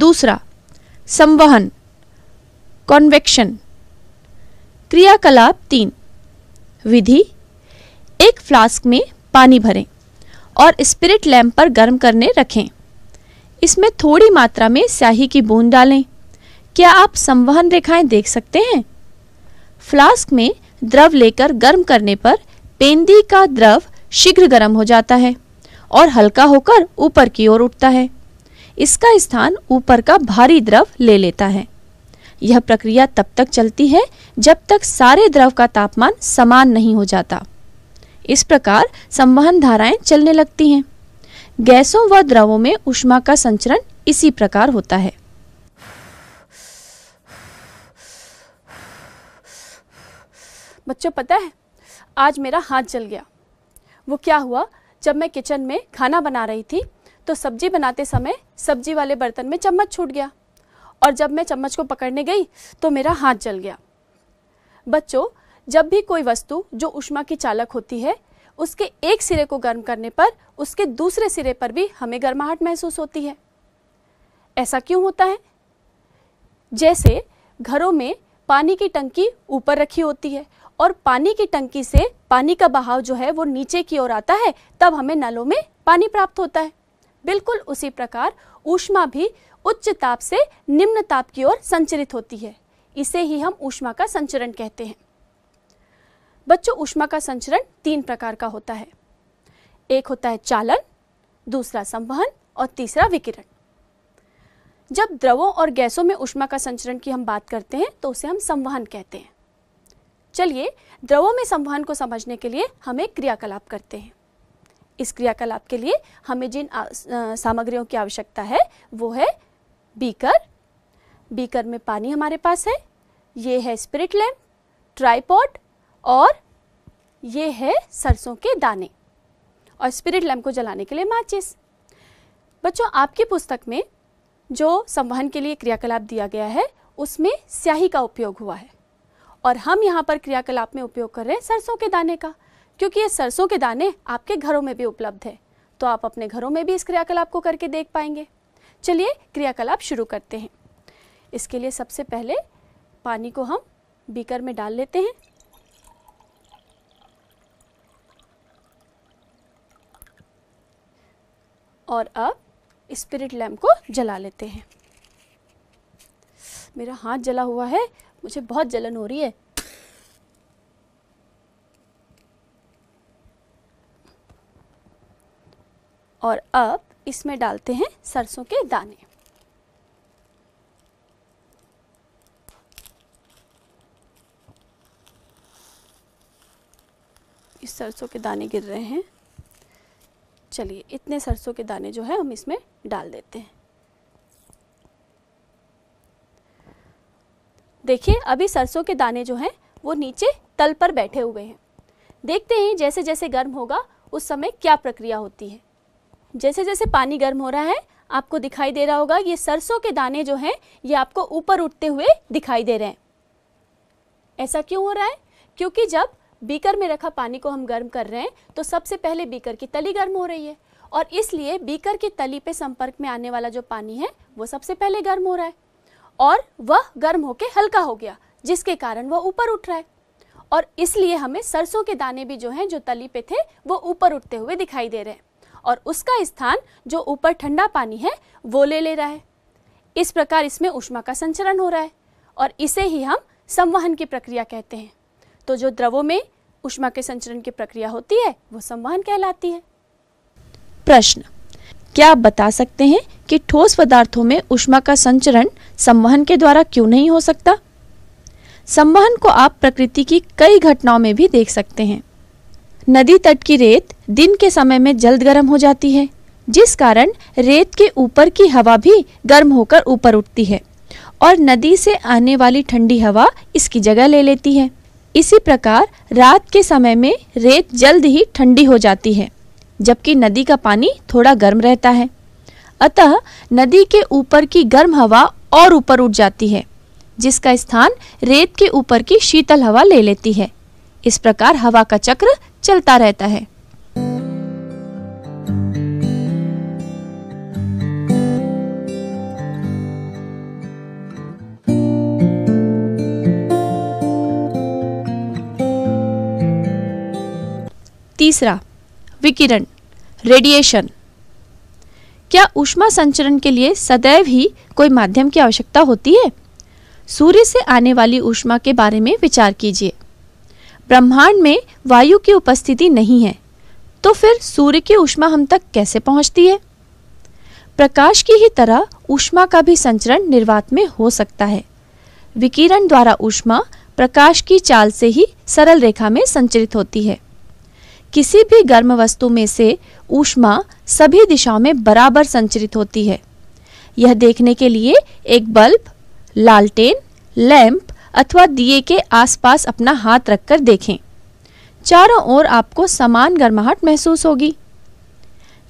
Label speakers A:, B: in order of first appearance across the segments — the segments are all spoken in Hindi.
A: दूसरा संवहन कॉन्वेक्शन क्रियाकलाप तीन विधि एक फ्लास्क में पानी भरें और स्पिरिट लैम्प पर गर्म करने रखें इसमें थोड़ी मात्रा में स्याही की बूंद डालें क्या आप संवहन रेखाएं देख सकते हैं फ्लास्क में द्रव लेकर गर्म करने पर पेंदी का द्रव शीघ्र गर्म हो जाता है और हल्का होकर ऊपर की ओर उठता है इसका स्थान ऊपर का भारी द्रव ले लेता है यह प्रक्रिया तब तक चलती है जब तक सारे द्रव का तापमान समान नहीं हो जाता इस प्रकार संवहन धाराएं चलने लगती हैं गैसों व द्रवों में उष्मा का संचरण इसी प्रकार होता है बच्चों पता है आज मेरा हाथ जल गया वो क्या हुआ जब मैं किचन में खाना बना रही थी तो सब्जी बनाते समय सब्जी वाले बर्तन में चम्मच छूट गया और जब मैं चम्मच को पकड़ने गई तो मेरा हाथ जल गया बच्चों जब भी कोई वस्तु जो उष्मा की चालक होती है उसके एक सिरे को गर्म करने पर उसके दूसरे सिरे पर भी हमें गर्माहट महसूस होती है ऐसा क्यों होता है जैसे घरों में पानी की टंकी ऊपर रखी होती है और पानी की टंकी से पानी का बहाव जो है वो नीचे की ओर आता है तब हमें नलों में पानी प्राप्त होता है बिल्कुल उसी प्रकार ऊष्मा भी उच्च ताप से निम्न ताप की ओर संचरित होती है इसे ही हम ऊष्मा का संचरण कहते हैं बच्चों ऊष्मा का संचरण तीन प्रकार का होता है एक होता है चालन दूसरा संवहन और तीसरा विकिरण जब द्रवों और गैसों में ऊष्मा का संचरण की हम बात करते हैं तो उसे हम संवहन कहते हैं चलिए द्रवों में संवहन को समझने के लिए हम एक क्रियाकलाप करते हैं इस क्रियाकलाप के लिए हमें जिन सामग्रियों की आवश्यकता है वो है बीकर बीकर में पानी हमारे पास है ये है स्पिरिट लैम्प ट्राईपॉड और ये है सरसों के दाने और स्पिरिट लैम्प को जलाने के लिए माचिस बच्चों आपकी पुस्तक में जो संवहन के लिए क्रियाकलाप दिया गया है उसमें स्याही का उपयोग हुआ है और हम यहाँ पर क्रियाकलाप में उपयोग कर रहे हैं सरसों के दाने का क्योंकि ये सरसों के दाने आपके घरों में भी उपलब्ध है तो आप अपने घरों में भी इस क्रियाकलाप को करके देख पाएंगे चलिए क्रियाकलाप शुरू करते हैं इसके लिए सबसे पहले पानी को हम बीकर में डाल लेते हैं और अब स्पिरिट लैम्प को जला लेते हैं मेरा हाथ जला हुआ है मुझे बहुत जलन हो रही है और अब इसमें डालते हैं सरसों के दाने इस सरसों के दाने गिर रहे हैं चलिए इतने सरसों के दाने जो है हम इसमें डाल देते हैं देखिए अभी सरसों के दाने जो हैं वो नीचे तल पर बैठे हुए हैं देखते हैं जैसे जैसे गर्म होगा उस समय क्या प्रक्रिया होती है जैसे जैसे पानी गर्म हो रहा है आपको दिखाई दे रहा होगा ये सरसों के दाने जो हैं ये आपको ऊपर उठते हुए दिखाई दे रहे हैं ऐसा क्यों हो रहा है क्योंकि जब बीकर में रखा पानी को हम गर्म कर रहे हैं तो सबसे पहले बीकर की तली गर्म हो रही है और इसलिए बीकर की तली पे संपर्क में आने वाला जो पानी है वो सबसे पहले गर्म हो रहा है और वह गर्म होके हल्का हो गया जिसके कारण वह ऊपर उठ रहा है और इसलिए हमें सरसों के दाने भी जो हैं जो तली पे थे वो ऊपर उठते हुए दिखाई दे रहे हैं और उसका स्थान जो ऊपर ठंडा पानी है वो ले ले रहा है इस प्रकार इसमें उष्मा का संचरण हो रहा है और इसे ही हम संवहन की प्रक्रिया कहते हैं तो जो द्रवों में उष्मा के संचरण की प्रक्रिया होती है वो संवहन कहलाती है प्रश्न क्या आप बता सकते हैं कि ठोस पदार्थों में उष्मा का संचरण संवहन के द्वारा क्यों नहीं हो सकता संवहन को आप प्रकृति की कई घटनाओं में भी देख सकते हैं नदी तट की रेत दिन के समय में जल्द गर्म हो जाती है जिस कारण रेत के ऊपर की हवा भी गर्म होकर ऊपर उठती है और नदी से आने वाली ठंडी हवा इसकी जगह ले लेती है इसी प्रकार रात के समय में रेत जल्द ही ठंडी हो जाती है जबकि नदी का पानी थोड़ा गर्म रहता है अतः नदी के ऊपर की गर्म हवा और ऊपर उठ जाती है जिसका स्थान रेत के ऊपर की शीतल हवा ले लेती है इस प्रकार हवा का चक्र चलता रहता है तीसरा विकिरण रेडिएशन क्या ऊष्मा संचरण के लिए सदैव ही कोई माध्यम की आवश्यकता होती है सूर्य से आने वाली ऊष्मा के बारे में विचार कीजिए ब्रह्मांड में वायु की उपस्थिति नहीं है तो फिर सूर्य की उष्मा हम तक कैसे पहुंचती है प्रकाश की ही तरह उष्मा का भी संचरण निर्वात में हो सकता है विकिरण द्वारा उष्मा प्रकाश की चाल से ही सरल रेखा में संचरित होती है किसी भी गर्म वस्तु में से ऊष्मा सभी दिशाओं में बराबर संचरित होती है यह देखने के लिए एक बल्ब लालटेन लैंप अथवा दिए के आसपास अपना हाथ रखकर देखें चारों ओर आपको समान गर्माहट महसूस होगी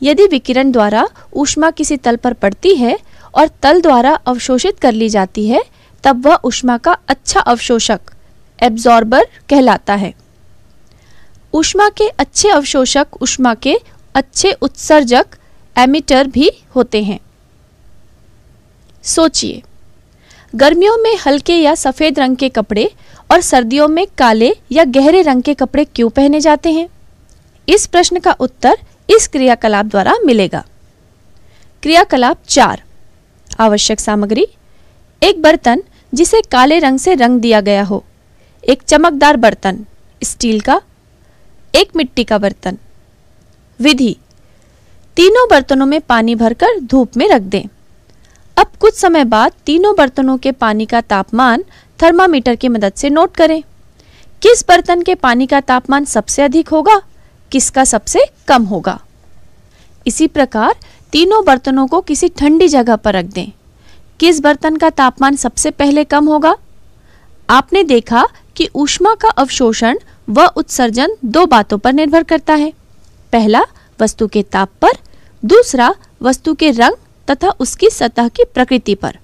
A: यदि विकिरण द्वारा ऊष्मा किसी तल पर पड़ती है और तल द्वारा अवशोषित कर ली जाती है तब वह ऊष्मा का अच्छा अवशोषक एब्जॉर्बर कहलाता है ऊष्मा के अच्छे अवशोषक ऊष्मा के अच्छे उत्सर्जक एमिटर भी होते हैं सोचिए गर्मियों में हल्के या सफ़ेद रंग के कपड़े और सर्दियों में काले या गहरे रंग के कपड़े क्यों पहने जाते हैं इस प्रश्न का उत्तर इस क्रियाकलाप द्वारा मिलेगा क्रियाकलाप चार आवश्यक सामग्री एक बर्तन जिसे काले रंग से रंग दिया गया हो एक चमकदार बर्तन स्टील का एक मिट्टी का बर्तन विधि तीनों बर्तनों में पानी भरकर धूप में रख दें अब कुछ समय बाद तीनों बर्तनों के पानी का तापमान थर्मामीटर की मदद से नोट करें किस बर्तन के पानी का तापमान सबसे अधिक होगा किसका सबसे कम होगा इसी प्रकार तीनों बर्तनों को किसी ठंडी जगह पर रख दें किस बर्तन का तापमान सबसे पहले कम होगा आपने देखा कि ऊष्मा का अवशोषण व उत्सर्जन दो बातों पर निर्भर करता है पहला वस्तु के ताप पर दूसरा वस्तु के रंग तथा उसकी सतह की प्रकृति पर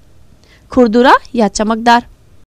A: खुरदुरा या चमकदार